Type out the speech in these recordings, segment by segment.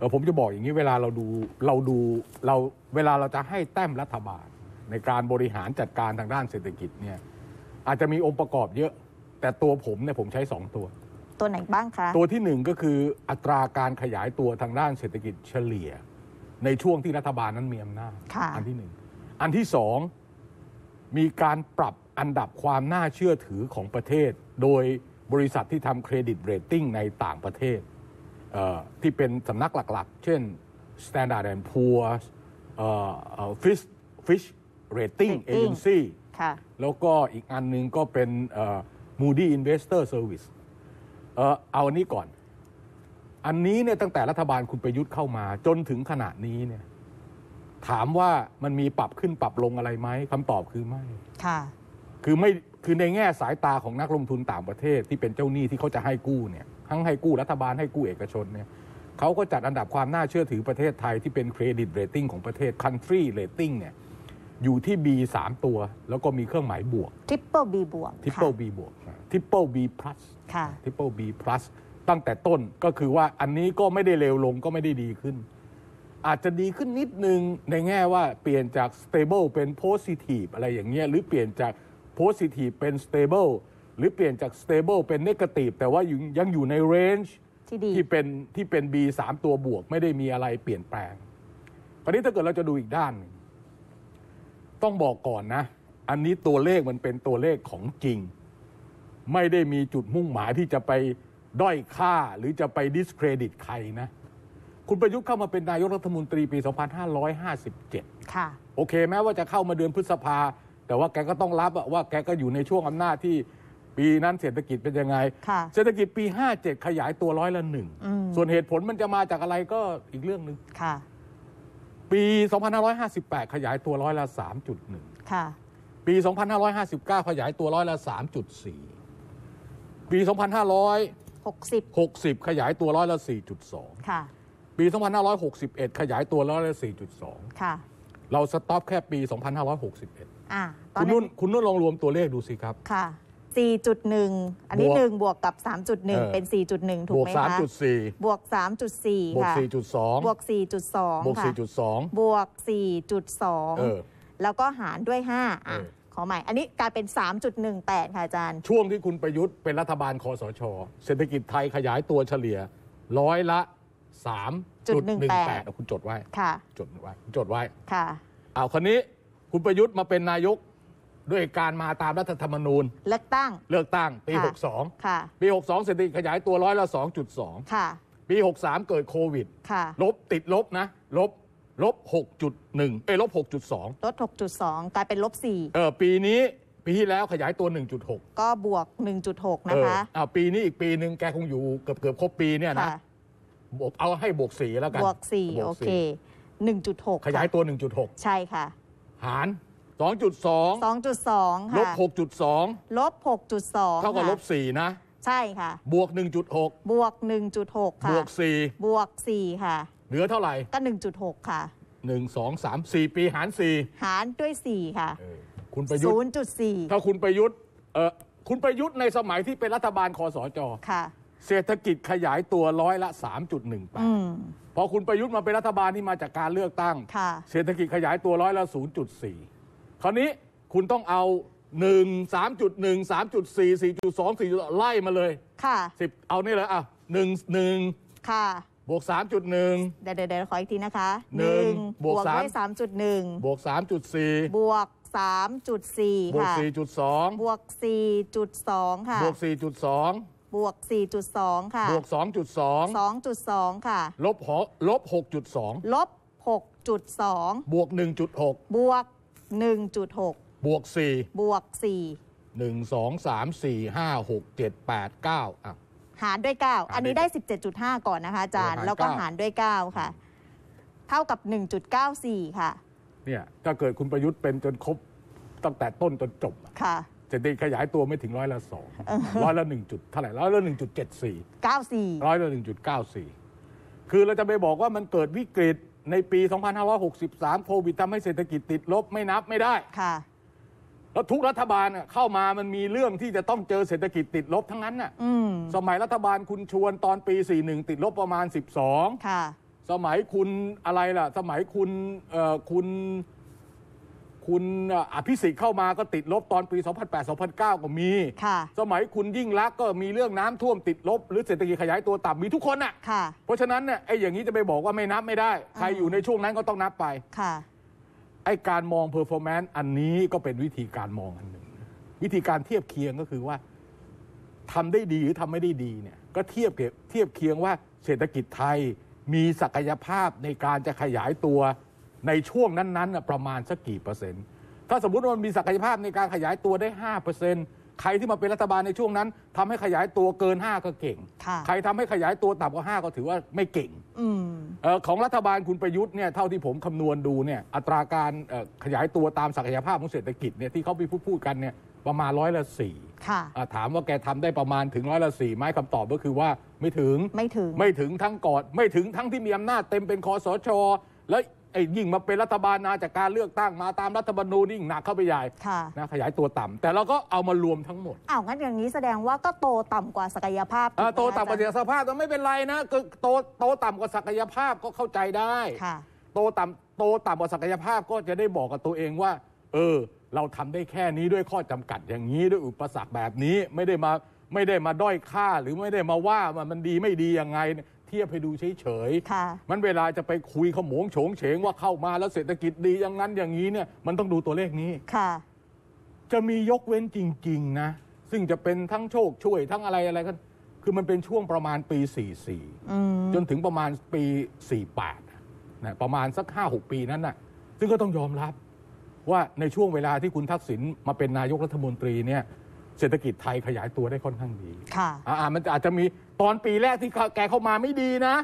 เออผมจะบอกอย่างนี้เวลาเราดูเราดูเราเวลาเราจะให้แต้มรัฐบาล ในการบริหารจัดการทางด้านเศรษฐกิจเนี่ยอาจจะมีองค์ประกอบเยอะแต่ตัวผมเนี่ยผมใช้สองตัว ตัวไหนบ้างคะตัวที่หนึ่งก็คืออัตราการขยายตัวทางด้านเศรษฐกิจเฉลี่ย ในช่วงที่รัฐบาลนั้นมีอำนาจอันที่หนึ่งอันที่สองมีการปรับอันดับความน่าเชื่อถือของประเทศ โดยบริษัทที่ทำเครดิตเรตติ้งในต่างประเทศที่เป็นสำนักหลักๆ เช่น Standard and Poor's Fish Fish Rating Agency แล้วก็อีกอันนึงก็เป็น Moody Investor Service เอาอันนี้ก่อน อันนี้เนี่ยตั้งแต่รัฐบาลคุณประยุทธ์เข้ามาจนถึงขนาดนี้เนี่ย ถามว่ามันมีปรับขึ้นปรับลงอะไรไหม คำตอบคือไม่ ค่ะคือไม่คือในแง่สายตาของนักลงทุนต่างประเทศ ที่เป็นเจ้าหนี้ที่เขาจะให้กู้เนี่ยทั้งให้กู้รัฐบาลให้กู้ เอกชนเนี่ยเขาก็จัดอันดับความน่าเชื่อถือประเทศไทย ที่เป็นเครดิตเรตติ้งของประเทศ country rating เนี่ยอยู่ที่ B 3ตัวแล้วก็มีเครื่องหมายบวก triple B บวก triple B บวก triple B plus triple B plus ตั้งแต่ต้นก็คือว่าอันนี้ก็ไม่ได้เลวลงก็ไม่ได้ดีขึ้น อาจจะดีขึ้นนิดนึงในแง่ว่า เปลี่ยนจาก stable เป็น positive อะไรอย่างเงี้ยหรือเปลี่ยนจาก positive เป็น stable หรือเปลี่ยนจาก stable เป็น negative แต่ว่ายังอยู่ใน range ที่ที่เป็นที่เป็น B 3ตัวบวก ไม่ได้มีอะไรเปลี่ยนแปลงคราวนี้ถ้าเกิดเราจะดูอีกด้าน ต้องบอกก่อนนะ อันนี้ตัวเลขมันเป็นตัวเลขของจริง ไม่ได้มีจุดมุ่งหมายที่จะไปด้อยค่าหรือจะไปดิสเครดิตใครนะคุณประยุทธ์เข้ามาเป็นนายกรัฐมนตรี ปี 2557 ค่ะ โอเคแม้ว่าจะเข้ามาเดือนพฤษภาแต่ว่าแกก็ต้องรับว่าแกก็อยู่ในช่วงอำนาจที่ปีนั้นเศรษฐกิจเป็นยังไง เศรษฐกิจปี 57 ขยายตัวร้อยละหนึ่ง ส่วนเหตุผลมันจะมาจากอะไรก็อีกเรื่องหนึ่งปี 2558 ขยายตัวร้อยละ 3.1ปี 2559 ขยายตัวร้อยละ 3.4 ปี 2560 60ขยายตัวร้อยละ 4.2ปี 2561 ขยายตัวร้อยละ4.2เราสต็อปแค่ปี2561คุณนุ่นคุณนุ่นลองรวมตัวเลขดูสิครับค่ะ 4.1 อันนี้ 1 บวกกับ 3.1 เป็น 4.1 ถูกบวกไหมคะ3.4 บวก 3.4วกค่ะ4.2 บวก 4.2 บวก่4.2 บวกเออ4.2 แล้วก็หารด้วย 5 อ่ะ ขอใหม่ อันนี้กลายเป็น 3.18 ค่ะอาจารย์ ช่วงที่คุณประยุทธ์เป็นรัฐบาลคอสชเศรษฐกิจไทยขยายตัวเฉลี่ย ร้อยละ 3.18จุดหนึ่งแปดคุณจดไว้ค่ะ จดไว้จดไว้ค่ะเอาคนนี้คุณประยุทธ์มาเป็นนายกด้วยการมาตามรัฐธรรมนูญเลือกตั้ง เลือกตั้งปี 62ค่ะ ปี 62เศรษฐกิจขยายตัวร้อยละ 2.2 ค่ะปี 63 เกิดโควิด ค่ะ ลบติดลบนะลบลบ 6.1เอ้ยลบ 6.2ลด6.2กลายเป็นลบ 4 เออปีนี้ ปีที่แล้วขยายตัว 1.6 ก็บวก 1.6 นะคะอ่าปีนี้อีกปีหนึ่งแกคงอยู่เกือบเกือบครบปีเนี่ยนะบวกเอาให้บวก 4 แล้วกัน บวก 4 โอเค 1.6 ขยายตัว 1.6 ใช่ค่ะหาร2.2 2.2 ลบ 6.2 ลบ 6.2เท่ากับลบ4นะ ใช่ค่ะ บวก1.6บวก1.6ค่ะบวก4บวก 4 ค่ะ เหลือเท่าไหร่ ก็ 1.6 ค่ะ 1 2 3 4 ปีหาร 4 หารด้วย 4 ค่ะ คุณประยุทธ์0.4ถ้าคุณประยุทธ์เออคุณประยุทธ์ในสมัยที่เป็นรัฐบาลคอสจค่ะเศรษฐกิจขยายตัวร้อยละ 3 1ามจุดหนึ่งไปพอคุณประยุทธ์มาเป็นรัฐบาลที่มาจากการเลือกตั้งเศรษฐกิจขยายตัวร้อยละ 0.4นคราวนี้คุณต้องเอา 1, 3.1 3.4 4.2 4จุดหนึ่งสามจุดสี่สี่จุดสองสี่จุดไล่มาเลยสิบเอานี่เลย อ่ะหนึ่งหนึ่งบวกสามจุดหนึ่งเดี๋ยวเดี๋ยวขออีกทีนะคะหนึ่งบวกสามจุดหนึ่งบวกสามจุดสี่บวกสามจุ3.4 ค่ะบวกสสี่จุดองบวกสสี่จุดองค่ะบวกสสี่จุดองบวก 4.2 ค่ะ บวก 2.2 2.2 ค่ะ ลบหกลบ 6.2 ลบ 6.2 บวก 1.6 บวก 1.6 บวก 4 บวก 4 1 2 3 4 5 6 7 8 9อ่ะหารด้วย 9 อันนี้ได้ 17.5 ก่อนนะคะอาจารย์าแล้วก็หารด้วย 9 ค่ะ เท่ากับ 1.94 ค่ะ เนี่ยถ้าเกิดคุณประยุทธ์ เป็นจนครบ ตั้งแต่ต้น จน จบ ค่ะเศรษฐกิจขยายตัวไม่ถึงร้อยละสองร้อยละหนึ่งจุดเท่าไหร่ร้อยละหนึ่งจุดเจ็ดสี่ เก้าสี่ ร้อยละหนึ่งจุดเก้าสี่ คือเราจะไปบอกว่ามันเกิดวิกฤตในปี2563โควิดทำให้เศรษฐกิจติดลบไม่นับไม่ได้ ค่ะ แล้วทุกรัฐบาลเข้ามามันมีเรื่องที่จะต้องเจอเศรษฐกิจติดลบทั้งนั้นน่ะสมัยรัฐบาลคุณชวนตอนปี 41 ติดลบประมาณ 12ค่ะ สมัยคุณอะไรล่ะ สมัยคุณคุณคุณอภิสิทธิ์เข้ามาก็ติดลบตอนปี 2008-2009 ก็มีสมัยคุณยิ่งรักก็มีเรื่องน้ำท่วมติดลบหรือเศรษฐกิจขยายตัวต่ำมีทุกคนอ่ะ เพราะฉะนั้นเนี่ยไอ้อย่างนี้จะไปบอกว่าไม่นับไม่ได้ ใครอยู่ในช่วงนั้นก็ต้องนับไปไอ้การมองเพอร์ฟอร์แมนซ์อันนี้ก็เป็นวิธีการมองอันหนึ่ง วิธีการเทียบเคียงก็คือว่า ทำได้ดีหรือทำไม่ได้ดีเนี่ยก็เทียบเทียบเคียงว่าเศรษฐกิจไทยมีศักยภาพในการจะขยายตัวในช่วงนั้นๆประมาณสักกี่เปอร์เซ็นต์ ถ้าสมมติว่ามันมีศักยภาพในการขยายตัวได้ 5%ใครที่มาเป็นรัฐบาลในช่วงนั้น ทำให้ขยายตัวเกิน5ก็เก่ง ใครทำให้ขยายตัวต่ำกว่า5ก็ถือว่าไม่เก่งออของรัฐบาลคุณประยุทธ์เนี่ย เท่าที่ผมคำนวณดูเนี่ย อัตราการขยายตัวตามศักยภาพของเศรษฐกิจเนี่ย ที่เขาไปพูดพูดกันเนี่ย ประมาณร้อยละสี่ถามว่าแกทำได้ประมาณถึงร้อยละสี่ไหมคำตอบก็คือว่าไม่ถึงไม่ถึง ไม่ถึงทั้งกอดไม่ถึงทั้งที่มีอำนาจเต็มเป็นคอสช แล้วไอ้ยิ่งมาเป็นรัฐบาลนาจากการเลือกตั้ง มาตามรัฐบรรมนี่ยิ่งหนักเข้าไปใหญ่นะขยายตัวต่ำแต่เราก็เอามารวมทั้งหมดอ้าวงั้นอย่างนี้แสดงว่าก็โตต่ำกว่าศักยภาพอ่โตต่ำกว่าศักยภาพแต่ไม่เป็นไรนะคือโตโตต่ำกว่าศักยภาพก็เข้าใจได้ค่ะ โตต่ำโตต่ำกว่าศักยภาพก็จะได้บอกกับตัวเองว่า เออ เราทำได้แค่นี้ด้วยข้อจำกัดอย่างนี้ด้วยอุปสรรคแบบนี้ไม่ได้มาไม่ได้มาด้อยค่าหรือไม่ได้มาว่ามันดีไม่ดียังไงเทียบให้ดูเฉยๆมันเวลาจะไปคุยขโมงโฉงเฉงว่าเข้ามาแล้วเศรษฐกิจดีอย่างนั้นอย่างนี้เนี่ย มันต้องดูตัวเลขนี้ค่ะ จะมียกเว้นจริง ๆ นะ ซึ่งจะเป็นทั้งโชคช่วยทั้งอะไรอะไรกันคือมันเป็นช่วงประมาณปี 44จนถึงประมาณปี 48นะประมาณสัก 5-6 ปีนั้นนะ่ะ ซึ่งก็ต้องยอมรับ ว่าในช่วงเวลาที่คุณทักษิณมาเป็นนายกรัฐมนตรีเนี่ยเศรษฐกิจไทยขยายตัวได้ค่อนข้างดีค่ะอ่ามันอาจจะมีตอนปีแรกที่แกเข้ามาไม่ดีนะ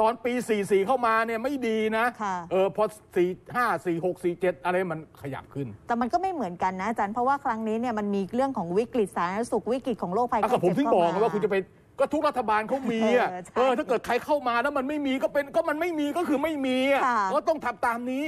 ตอนปี 44 เข้ามาเนี่ยไม่ดีนะะเออพอ4 5 4 6 4 7อะไรมันขยับขึ้น แต่มันก็ไม่เหมือนกันนะอาจารย์ เพราะว่าครั้งนี้เนี่ยมันมีเรื่องของวิกฤตสาธารณสุขวิกฤตของโรคภัยไข้เจ็บผมถึงบอกว่าคุณจะไปก็ทุกรัฐบาลเขามีอ่ะเออถ้าเกิดใครเข้ามาแล้วมันไม่มีก็เป็นก็มันไม่มีก็คือไม่มีอ่ะก็ต้องทำตามนี้